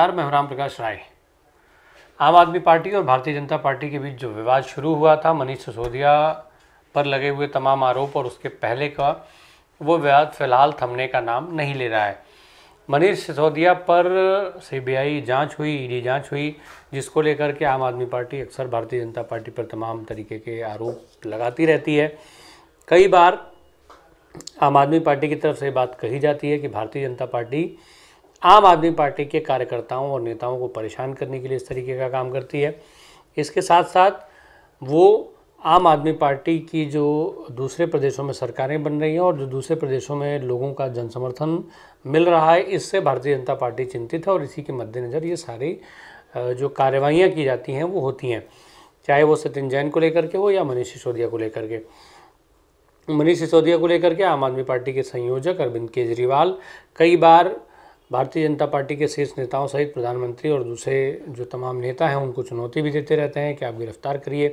नमस्कार मैं राम प्रकाश राय आम आदमी पार्टी और भारतीय जनता पार्टी के बीच जो विवाद शुरू हुआ था मनीष सिसोदिया पर लगे हुए तमाम आरोप और उसके पहले का वो विवाद फिलहाल थमने का नाम नहीं ले रहा है मनीष सिसोदिया पर सीबीआई जांच हुई ईडी जांच हुई जिसको लेकर के आम आदमी पार्टी अक्सर भारतीय जनता पार्टी पर तमाम तरीके के आरोप लगाती रहती है कई बार आम आदमी पार्टी की तरफ से बात कही जाती है कि भारतीय जनता पार्टी आम आदमी पार्टी के कार्यकर्ताओं और नेताओं को परेशान करने के लिए इस तरीके का काम करती है इसके साथ साथ वो आम आदमी पार्टी की जो दूसरे प्रदेशों में सरकारें बन रही हैं और जो दूसरे प्रदेशों में लोगों का जनसमर्थन मिल रहा है इससे भारतीय जनता पार्टी चिंतित है और इसी के मद्देनज़र ये सारी जो कार्रवाइयाँ की जाती हैं वो होती हैं चाहे वो सत्यन जैन को लेकर के हो या मनीष सिसोदिया को लेकर के मनीष सिसोदिया को लेकर के आम आदमी पार्टी के संयोजक अरविंद केजरीवाल कई बार भारतीय जनता पार्टी के शीर्ष नेताओं सहित प्रधानमंत्री और दूसरे जो तमाम नेता हैं उनको चुनौती भी देते रहते हैं कि आप गिरफ्तार करिए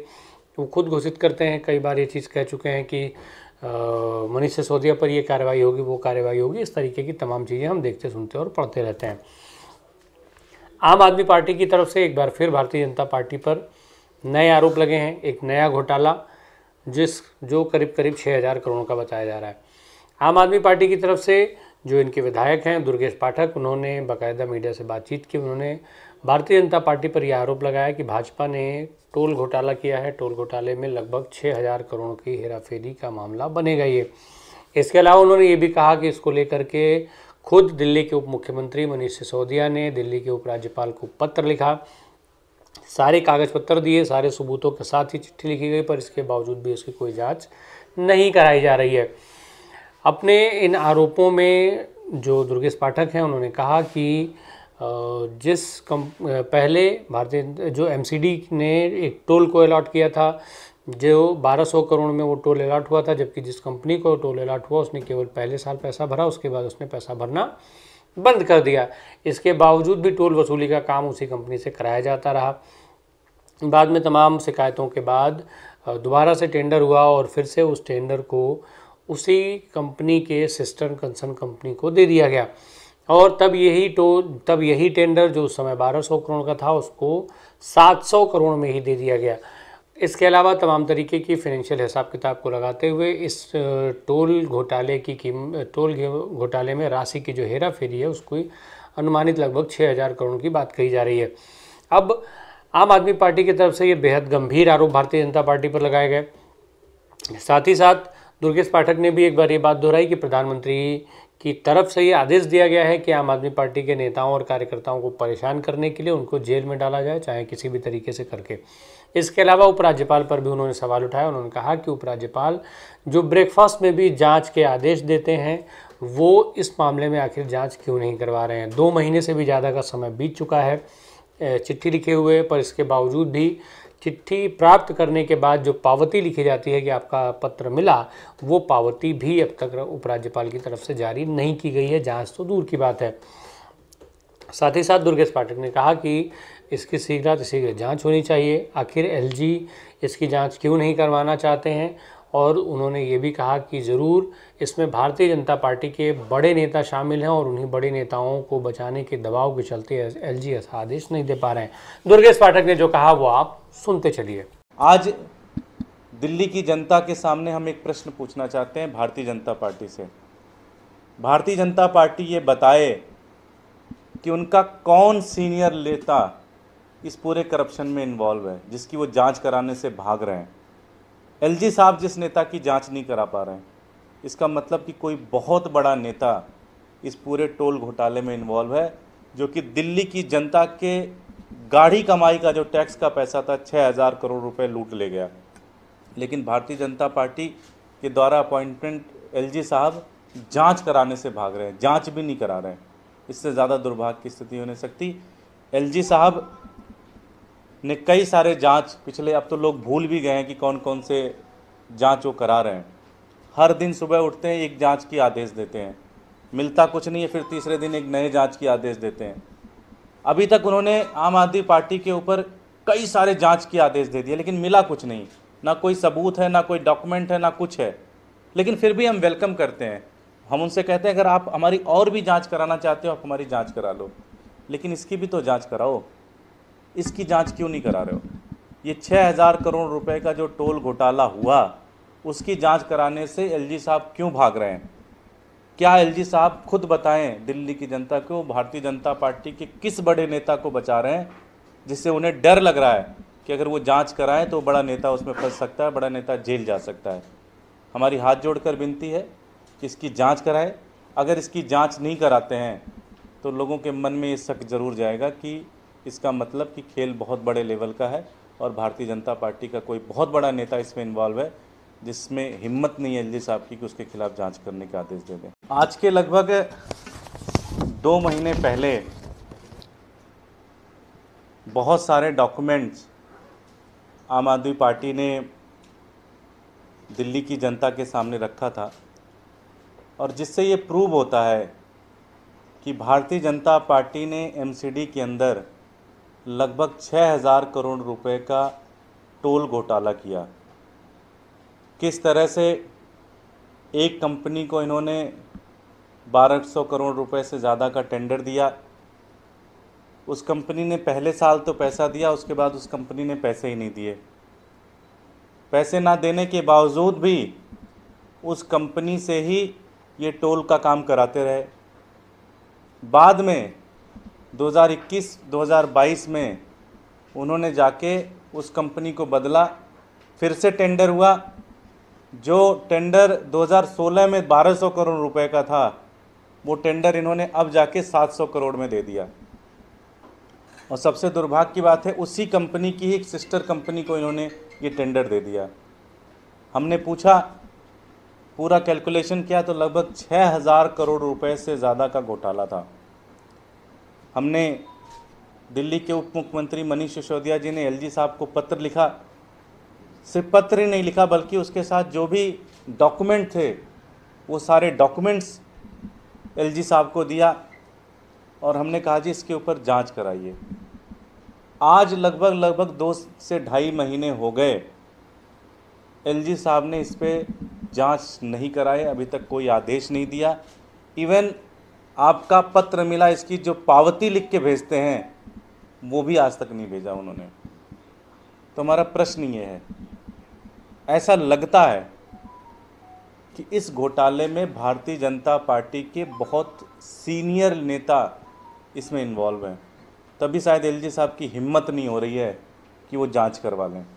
वो खुद घोषित करते हैं कई बार ये चीज़ कह चुके हैं कि मनीष सिसोदिया पर ये कार्रवाई होगी वो कार्रवाई होगी इस तरीके की तमाम चीज़ें हम देखते सुनते और पढ़ते रहते हैं आम आदमी पार्टी की तरफ से एक बार फिर भारतीय जनता पार्टी पर नए आरोप लगे हैं एक नया घोटाला जिस जो करीब करीब छः हज़ार करोड़ का बताया जा रहा है आम आदमी पार्टी की तरफ से जो इनके विधायक हैं दुर्गेश पाठक उन्होंने बाकायदा मीडिया से बातचीत की उन्होंने भारतीय जनता पार्टी पर यह आरोप लगाया कि भाजपा ने टोल घोटाला किया है टोल घोटाले में लगभग छः हज़ार करोड़ की हेराफेरी का मामला बनेगा ये इसके अलावा उन्होंने ये भी कहा कि इसको लेकर के खुद दिल्ली के उप मुख्यमंत्री मनीष सिसोदिया ने दिल्ली के उपराज्यपाल को पत्र लिखा सारे कागज पत्र दिए सारे सबूतों के साथ ही चिट्ठी लिखी गई पर इसके बावजूद भी उसकी कोई जाँच नहीं कराई जा रही है अपने इन आरोपों में जो दुर्गेश पाठक हैं उन्होंने कहा कि जिस कम पहले भारतीय जो एमसीडी ने एक टोल को अलाट किया था जो 1200 करोड़ में वो टोल अलाट हुआ था जबकि जिस कंपनी को टोल अलाट हुआ उसने केवल पहले साल पैसा भरा उसके बाद उसने पैसा भरना बंद कर दिया इसके बावजूद भी टोल वसूली का काम उसी कंपनी से कराया जाता रहा बाद में तमाम शिकायतों के बाद दोबारा से टेंडर हुआ और फिर से उस टेंडर को उसी कंपनी के सिस्टर्न कंसर्न कंपनी को दे दिया गया और तब यही टो तो, तब यही टेंडर जो उस समय 1200 करोड़ का था उसको 700 करोड़ में ही दे दिया गया इसके अलावा तमाम तरीके की फाइनेंशियल हिसाब किताब को लगाते हुए इस टोल घोटाले की कीम टोल घोटाले में राशि की जो हेरा फेरी है उसको अनुमानित लगभग छः हज़ार करोड़ की बात कही जा रही है अब आम आदमी पार्टी की तरफ से ये बेहद गंभीर आरोप भारतीय जनता पार्टी पर लगाए गए साथ ही साथ दुर्गेश पाठक ने भी एक बार ये बात दोहराई कि प्रधानमंत्री की तरफ से ये आदेश दिया गया है कि आम आदमी पार्टी के नेताओं और कार्यकर्ताओं को परेशान करने के लिए उनको जेल में डाला जाए चाहे किसी भी तरीके से करके इसके अलावा उपराज्यपाल पर भी उन्होंने सवाल उठाया उन्होंने कहा कि उपराज्यपाल जो ब्रेकफास्ट में भी जाँच के आदेश देते हैं वो इस मामले में आखिर जाँच क्यों नहीं करवा रहे हैं दो महीने से भी ज़्यादा का समय बीत चुका है चिट्ठी लिखे हुए पर इसके बावजूद भी चिट्ठी प्राप्त करने के बाद जो पावती लिखी जाती है कि आपका पत्र मिला वो पावती भी अब तक उपराज्यपाल की तरफ से जारी नहीं की गई है जाँच तो दूर की बात है साथ ही साथ दुर्गेश पाठक ने कहा कि इसकी शीघ्र शीघ्र जांच होनी चाहिए आखिर एलजी इसकी जांच क्यों नहीं करवाना चाहते हैं और उन्होंने ये भी कहा कि ज़रूर इसमें भारतीय जनता पार्टी के बड़े नेता शामिल हैं और उन्हीं बड़े नेताओं को बचाने के दबाव के चलते एल जी आदेश नहीं दे पा रहे हैं दुर्गेश पाठक ने जो कहा वो आप सुनते चलिए आज दिल्ली की जनता के सामने हम एक प्रश्न पूछना चाहते हैं भारतीय जनता पार्टी से भारतीय जनता पार्टी ये बताए कि उनका कौन सीनियर नेता इस पूरे करप्शन में इन्वॉल्व है जिसकी वो जांच कराने से भाग रहे हैं एलजी साहब जिस नेता की जांच नहीं करा पा रहे हैं इसका मतलब कि कोई बहुत बड़ा नेता इस पूरे टोल घोटाले में इन्वॉल्व है जो कि दिल्ली की जनता के गाढ़ी कमाई का जो टैक्स का पैसा था छः हज़ार करोड़ रुपए लूट ले गया लेकिन भारतीय जनता पार्टी के द्वारा अपॉइंटमेंट एलजी साहब जांच कराने से भाग रहे हैं जांच भी नहीं करा रहे हैं इससे ज़्यादा दुर्भाग्य की स्थिति हो नहीं सकती एल साहब ने कई सारे जांच पिछले अब तो लोग भूल भी गए हैं कि कौन कौन से जांच वो करा रहे हैं हर दिन सुबह उठते हैं एक जांच की आदेश देते हैं मिलता कुछ नहीं है फिर तीसरे दिन एक नए जांच की आदेश देते हैं अभी तक उन्होंने आम आदमी पार्टी के ऊपर कई सारे जांच के आदेश दे दिए लेकिन मिला कुछ नहीं ना कोई सबूत है ना कोई डॉक्यूमेंट है ना कुछ है लेकिन फिर भी हम वेलकम करते हैं हम उनसे कहते हैं अगर आप हमारी और भी जांच कराना चाहते हो आप हमारी जांच करा लो लेकिन इसकी भी तो जांच कराओ इसकी जांच क्यों नहीं करा रहे हो ये छः हज़ार करोड़ रुपए का जो टोल घोटाला हुआ उसकी जांच कराने से एलजी साहब क्यों भाग रहे हैं क्या एलजी साहब खुद बताएं दिल्ली की जनता को भारतीय जनता पार्टी के किस बड़े नेता को बचा रहे हैं जिससे उन्हें डर लग रहा है कि अगर वो जांच कराएं तो बड़ा नेता उसमें फंस सकता है बड़ा नेता जेल जा सकता है हमारी हाथ जोड़कर विनती है कि इसकी जांच कराएं अगर इसकी जांच नहीं कराते हैं तो लोगों के मन में ये शक जरूर जाएगा कि इसका मतलब कि खेल बहुत बड़े लेवल का है और भारतीय जनता पार्टी का कोई बहुत बड़ा नेता इसमें इन्वॉल्व है जिसमें हिम्मत नहीं है एल साहब की कि उसके खिलाफ जांच करने का आदेश दे दें आज के लगभग दो महीने पहले बहुत सारे डॉक्यूमेंट्स आम आदमी पार्टी ने दिल्ली की जनता के सामने रखा था और जिससे ये प्रूव होता है कि भारतीय जनता पार्टी ने एमसीडी के अंदर लगभग 6000 करोड़ रुपए का टोल घोटाला किया किस तरह से एक कंपनी को इन्होंने 1200 करोड़ रुपए से ज़्यादा का टेंडर दिया उस कंपनी ने पहले साल तो पैसा दिया उसके बाद उस कंपनी ने पैसे ही नहीं दिए पैसे ना देने के बावजूद भी उस कंपनी से ही ये टोल का काम कराते रहे बाद में 2021-2022 में उन्होंने जाके उस कंपनी को बदला फिर से टेंडर हुआ जो टेंडर 2016 में 1200 करोड़ रुपए का था वो टेंडर इन्होंने अब जाके 700 करोड़ में दे दिया और सबसे दुर्भाग्य की बात है उसी कंपनी की ही एक सिस्टर कंपनी को इन्होंने ये टेंडर दे दिया हमने पूछा पूरा कैलकुलेशन किया तो लगभग 6000 करोड़ रुपए से ज़्यादा का घोटाला था हमने दिल्ली के उप मुख्यमंत्री मनीष सिसोदिया जी ने एलजी साहब को पत्र लिखा सिर्फ पत्र ही नहीं लिखा बल्कि उसके साथ जो भी डॉक्यूमेंट थे वो सारे डॉक्यूमेंट्स एलजी साहब को दिया और हमने कहा जी इसके ऊपर जांच कराइए आज लगभग लगभग दो से ढाई महीने हो गए एलजी साहब ने इस पर जांच नहीं कराए अभी तक कोई आदेश नहीं दिया इवन आपका पत्र मिला इसकी जो पावती लिख के भेजते हैं वो भी आज तक नहीं भेजा उन्होंने तो हमारा प्रश्न ये है ऐसा लगता है कि इस घोटाले में भारतीय जनता पार्टी के बहुत सीनियर नेता इसमें इन्वॉल्व हैं तभी शायद एल साहब की हिम्मत नहीं हो रही है कि वो जांच करवा लें